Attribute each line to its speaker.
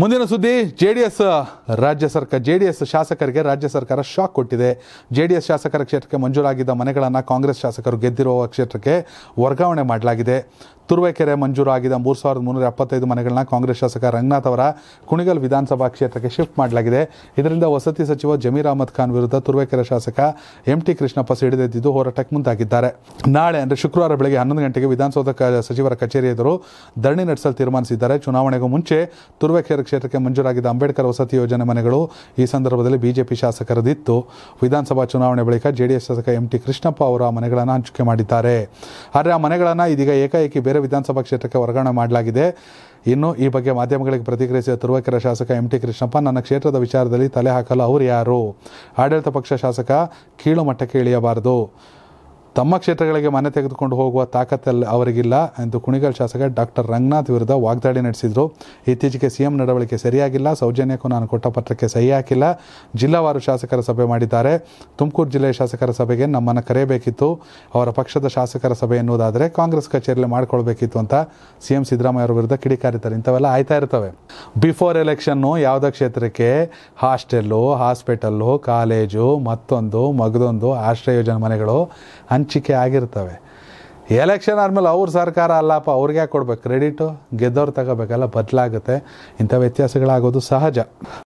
Speaker 1: ಮುಂದಿನ ಸುದ್ದಿ J D S ರಾಜ್ಯ ಸರ್ಕಾರ ಜೆ ಡಿ ಎಸ್ ಶಾಸಕರಿಗೆ ರಾಜ್ಯ ಸರ್ಕಾರ ಶಾಕ್ ಕೊಟ್ಟಿದೆ ಜೆ ಶಾಸಕರ ಕ್ಷೇತ್ರಕ್ಕೆ ಮಂಜೂರಾಗಿದ್ದ ಮನೆಗಳನ್ನು ಕಾಂಗ್ರೆಸ್ ಶಾಸಕರು ಗೆದ್ದಿರುವ ಕ್ಷೇತ್ರಕ್ಕೆ ವರ್ಗಾವಣೆ ಮಾಡಲಾಗಿದೆ ತುರುವೇಕೆರೆ ಮಂಜೂರಾಗಿದ್ದ ಮೂರು ಸಾವಿರದ ಮುನ್ನೂರ ಎಪ್ಪತ್ತೈದು ಮನೆಗಳನ್ನ ಕಾಂಗ್ರೆಸ್ ಶಾಸಕ ರಂಗನಾಥ್ ಅವರ ಕುಣಿಗಲ್ ವಿಧಾನಸಭಾ ಕ್ಷೇತ್ರಕ್ಕೆ ಶಿಫ್ಟ್ ಮಾಡಲಾಗಿದೆ ಇದರಿಂದ ವಸತಿ ಸಚಿವ ಜಮೀರ್ ಅಹಮದ್ ಖಾನ್ ವಿರುದ್ಧ ತುರುವೇಕೆರೆ ಶಾಸಕ ಎಂ ಟಿ ಕೃಷ್ಣಪ್ಪ ಸಿಡಿದೆದ್ದು ಹೋರಾಟಕ್ಕೆ ಮುಂದಾಗಿದ್ದಾರೆ ನಾಳೆ ಅಂದರೆ ಶುಕ್ರವಾರ ಬೆಳಗ್ಗೆ ಹನ್ನೊಂದು ಗಂಟೆಗೆ ವಿಧಾನಸೌಧ ಸಚಿವರ ಕಚೇರಿ ಎದುರು ಧರಣಿ ನಡೆಸಲು ತೀರ್ಮಾನಿಸಿದ್ದಾರೆ ಚುನಾವಣೆಗೂ ಮುಂಚೆ ತುರುವೇಕೆರೆ ಕ್ಷೇತ್ರಕ್ಕೆ ಮಂಜೂರಾಗಿದ್ದ ಅಂಬೇಡ್ಕರ್ ವಸತಿ ಯೋಜನೆ ಮನೆಗಳು ಈ ಸಂದರ್ಭದಲ್ಲಿ ಬಿಜೆಪಿ ಶಾಸಕರದಿತ್ತು ವಿಧಾನಸಭಾ ಚುನಾವಣೆ ಬಳಿಕ ಜೆಡಿಎಸ್ ಶಾಸಕ ಎಂ ಟಿ ಕೃಷ್ಣಪ್ಪ ಅವರು ಆ ಮನೆಗಳನ್ನು ಹಂಚಿಕೆ ಮಾಡಿದ್ದಾರೆ ಆದರೆ ಆ ಮನೆಗಳನ್ನು ಇದೀಗ ಏಕಾಏಕಿ ಬೇರೆ ಬೇರೆ ವಿಧಾನಸಭಾ ಕ್ಷೇತ್ರಕ್ಕೆ ವರ್ಗಾವಣೆ ಮಾಡಲಾಗಿದೆ ಇನ್ನು ಈ ಬಗ್ಗೆ ಮಾಧ್ಯಮಗಳಿಗೆ ಪ್ರತಿಕ್ರಿಯಿಸಿದ ತುರುವೇಕೆರೆ ಶಾಸಕ ಎಂ ಟಿ ಕೃಷ್ಣಪ್ಪ ನನ್ನ ಕ್ಷೇತ್ರದ ವಿಚಾರದಲ್ಲಿ ತಲೆ ಹಾಕಲು ಅವರು ಯಾರು ಆಡಳಿತ ಪಕ್ಷ ಶಾಸಕ ಕೀಳು ಮಟ್ಟಕ್ಕೆ ಇಳಿಯಬಾರದು ತಮ್ಮ ಕ್ಷೇತ್ರಗಳಿಗೆ ಮನೆ ತೆಗೆದುಕೊಂಡು ಹೋಗುವ ತಾಕತ್ತಲ್ಲಿ ಅವರಿಗಿಲ್ಲ ಎಂದು ಕುಣಿಗಲ್ ಶಾಸಕ ಡಾಕ್ಟರ್ ರಂಗನಾಥ್ ವಿರುದ್ಧ ವಾಗ್ದಾಳಿ ನಡೆಸಿದರು ಇತ್ತೀಚೆಗೆ ಸಿಎಂ ನಡವಳಿಕೆ ಸರಿಯಾಗಿಲ್ಲ ಸೌಜನ್ಯಕ್ಕೂ ನಾನು ಕೊಟ್ಟ ಪತ್ರಕ್ಕೆ ಸಹಿ ಹಾಕಿಲ್ಲ ಜಿಲ್ಲಾವಾರು ಶಾಸಕರ ಸಭೆ ಮಾಡಿದ್ದಾರೆ ತುಮಕೂರು ಜಿಲ್ಲೆಯ ಶಾಸಕರ ಸಭೆಗೆ ನಮ್ಮನ್ನು ಕರೆಯಬೇಕಿತ್ತು ಅವರ ಪಕ್ಷದ ಶಾಸಕರ ಸಭೆ ಎನ್ನುವುದಾದರೆ ಕಾಂಗ್ರೆಸ್ ಕಚೇರಿಯಲ್ಲಿ ಮಾಡಿಕೊಳ್ಬೇಕಿತ್ತು ಅಂತ ಸಿಎಂ ಸಿದ್ದರಾಮಯ್ಯ ಅವರ ವಿರುದ್ಧ ಕಿಡಿಕಾರಿದ್ದಾರೆ ಇಂಥವೆಲ್ಲ ಆಯ್ತಾ ಇರ್ತವೆ ಬಿಫೋರ್ ಎಲೆಕ್ಷನ್ನು ಯಾವುದೇ ಕ್ಷೇತ್ರಕ್ಕೆ ಹಾಸ್ಟೆಲ್ಲು ಹಾಸ್ಪಿಟಲ್ಲು ಕಾಲೇಜು ಮತ್ತೊಂದು ಮಗದೊಂದು ಆಶ್ರಯ ಯೋಜನೆ ಮನೆಗಳು ಹಂಚಿಕೆ ಆಗಿರ್ತವೆ ಎಲೆಕ್ಷನ್ ಆದಮೇಲೆ ಅವ್ರ ಸರ್ಕಾರ ಅಲ್ಲಪ್ಪ ಅವ್ರಿಗೆ ಕೊಡ್ಬೇಕು ಕ್ರೆಡಿಟು ಗೆದ್ದವ್ರು ತಗೋಬೇಕಲ್ಲ ಬದಲಾಗುತ್ತೆ ಇಂಥ ವ್ಯತ್ಯಾಸಗಳಾಗೋದು ಸಹಜ